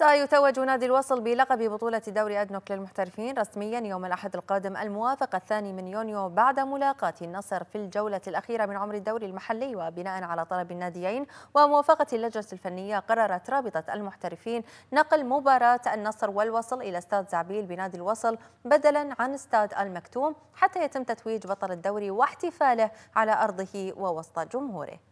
سيتوج نادي الوصل بلقب بطولة دوري أدنوك للمحترفين رسميا يوم الأحد القادم الموافق الثاني من يونيو بعد ملاقاة النصر في الجولة الأخيرة من عمر الدوري المحلي وبناء على طلب الناديين وموافقة اللجنة الفنية قررت رابطة المحترفين نقل مباراة النصر والوصل إلى استاد زعبيل بنادي الوصل بدلا عن استاد المكتوم حتى يتم تتويج بطل الدوري واحتفاله على أرضه ووسط جمهوره